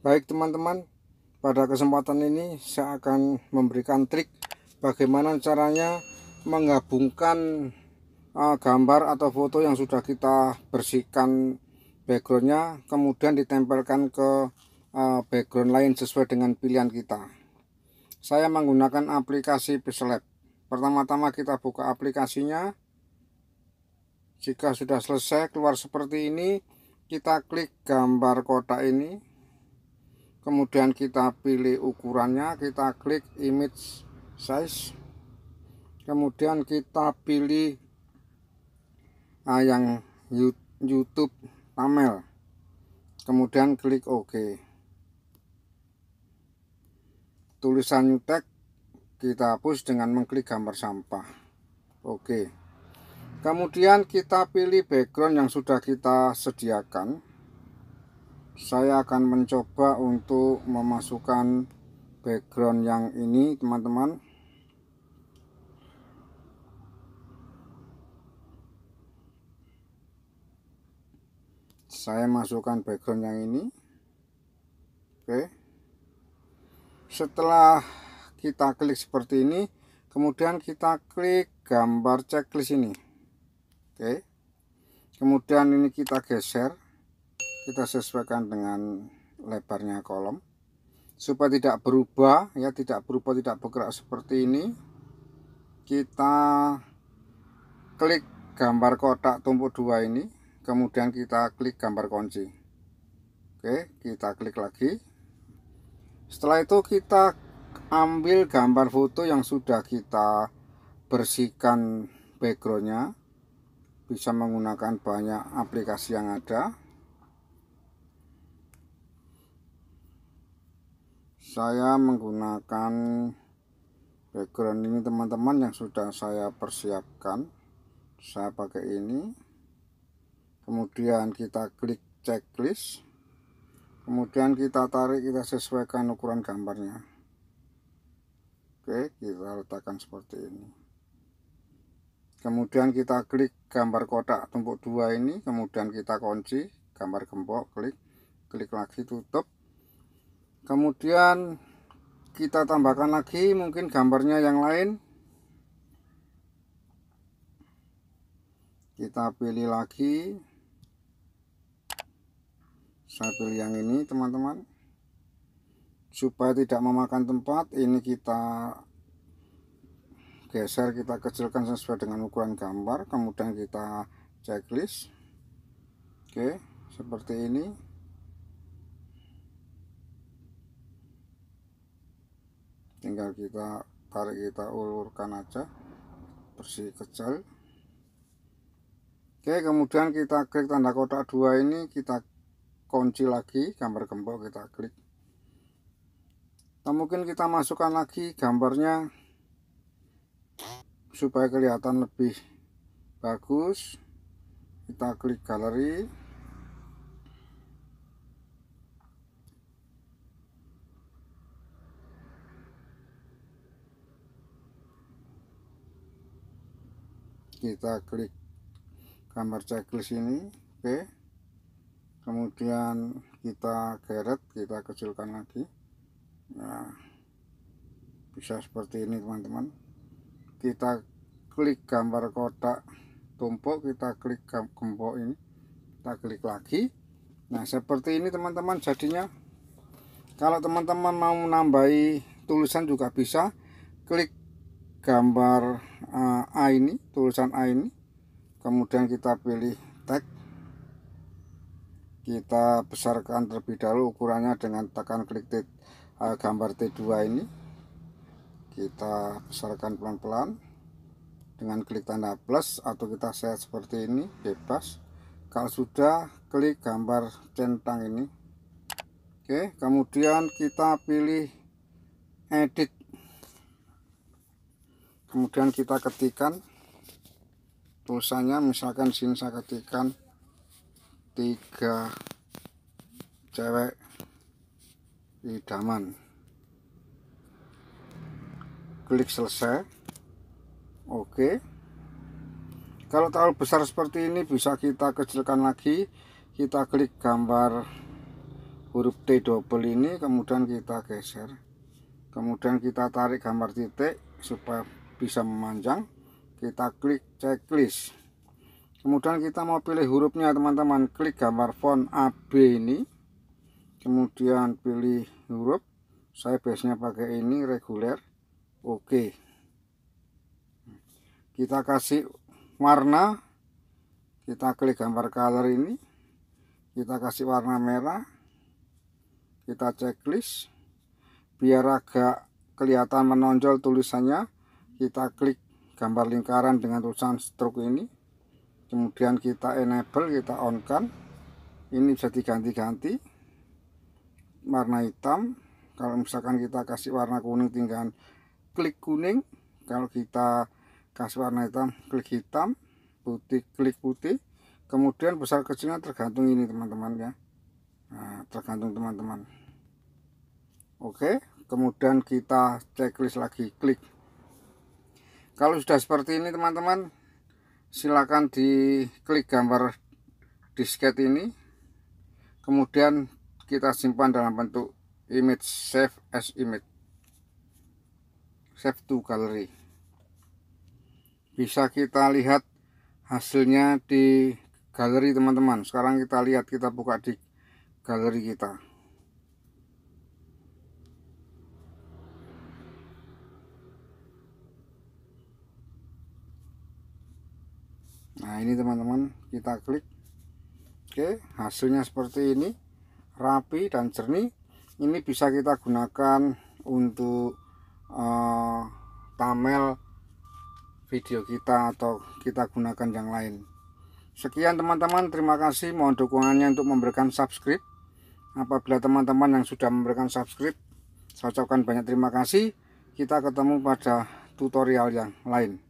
Baik teman-teman, pada kesempatan ini saya akan memberikan trik bagaimana caranya menggabungkan uh, gambar atau foto yang sudah kita bersihkan backgroundnya kemudian ditempelkan ke uh, background lain sesuai dengan pilihan kita. Saya menggunakan aplikasi Pixelab. Pertama-tama kita buka aplikasinya. Jika sudah selesai keluar seperti ini, kita klik gambar kotak ini kemudian kita pilih ukurannya kita klik image size kemudian kita pilih ah, yang YouTube Tamel kemudian klik OK tulisan new tag kita hapus dengan mengklik gambar sampah oke kemudian kita pilih background yang sudah kita sediakan saya akan mencoba untuk memasukkan background yang ini teman-teman saya masukkan background yang ini oke setelah kita klik seperti ini kemudian kita klik gambar checklist ini oke kemudian ini kita geser kita sesuaikan dengan lebarnya kolom supaya tidak berubah ya tidak berubah tidak bergerak seperti ini kita klik gambar kotak tumpuk dua ini kemudian kita klik gambar kunci oke kita klik lagi setelah itu kita ambil gambar foto yang sudah kita bersihkan backgroundnya bisa menggunakan banyak aplikasi yang ada saya menggunakan background ini teman-teman yang sudah saya persiapkan saya pakai ini kemudian kita klik checklist kemudian kita tarik kita sesuaikan ukuran gambarnya oke kita letakkan seperti ini kemudian kita klik gambar kotak tumpuk dua ini kemudian kita kunci gambar gembok klik klik lagi tutup kemudian kita tambahkan lagi mungkin gambarnya yang lain kita pilih lagi saya pilih yang ini teman-teman supaya tidak memakan tempat ini kita geser kita kecilkan sesuai dengan ukuran gambar kemudian kita checklist oke seperti ini tinggal kita tarik kita ulurkan aja bersih kecil oke kemudian kita klik tanda kotak dua ini kita kunci lagi gambar gembok kita klik nah, mungkin kita masukkan lagi gambarnya supaya kelihatan lebih bagus kita klik galeri kita klik gambar checklist ini oke kemudian kita geret kita kecilkan lagi nah bisa seperti ini teman-teman kita klik gambar kotak tumpuk kita klik gembok ini kita klik lagi nah seperti ini teman-teman jadinya kalau teman-teman mau menambahi tulisan juga bisa klik gambar uh, A ini tulisan A ini kemudian kita pilih tag kita besarkan terlebih dahulu ukurannya dengan tekan klik T, uh, gambar T2 ini kita besarkan pelan-pelan dengan klik tanda plus atau kita set seperti ini bebas kalau sudah klik gambar centang ini oke kemudian kita pilih edit kemudian kita ketikkan tulisannya misalkan sini saya ketikkan tiga cewek idaman klik selesai oke kalau terlalu besar seperti ini bisa kita kecilkan lagi kita klik gambar huruf T double ini kemudian kita geser kemudian kita tarik gambar titik supaya bisa memanjang kita klik checklist kemudian kita mau pilih hurufnya teman-teman klik gambar font AB ini kemudian pilih huruf saya biasanya pakai ini reguler oke kita kasih warna kita klik gambar color ini kita kasih warna merah kita checklist biar agak kelihatan menonjol tulisannya kita klik gambar lingkaran dengan tulisan stroke ini kemudian kita enable kita on kan ini bisa diganti-ganti warna hitam kalau misalkan kita kasih warna kuning tinggal klik kuning kalau kita kasih warna hitam klik hitam putih klik putih kemudian besar kecilnya tergantung ini teman-teman ya nah, tergantung teman-teman oke kemudian kita checklist lagi klik kalau sudah seperti ini teman-teman silakan di klik gambar disket ini kemudian kita simpan dalam bentuk image save as image save to gallery bisa kita lihat hasilnya di galeri teman-teman sekarang kita lihat kita buka di galeri kita nah ini teman-teman kita klik oke hasilnya seperti ini rapi dan jernih ini bisa kita gunakan untuk uh, eh, tamel video kita atau kita gunakan yang lain sekian teman-teman terima kasih mohon dukungannya untuk memberikan subscribe apabila teman-teman yang sudah memberikan subscribe saya ucapkan banyak terima kasih kita ketemu pada tutorial yang lain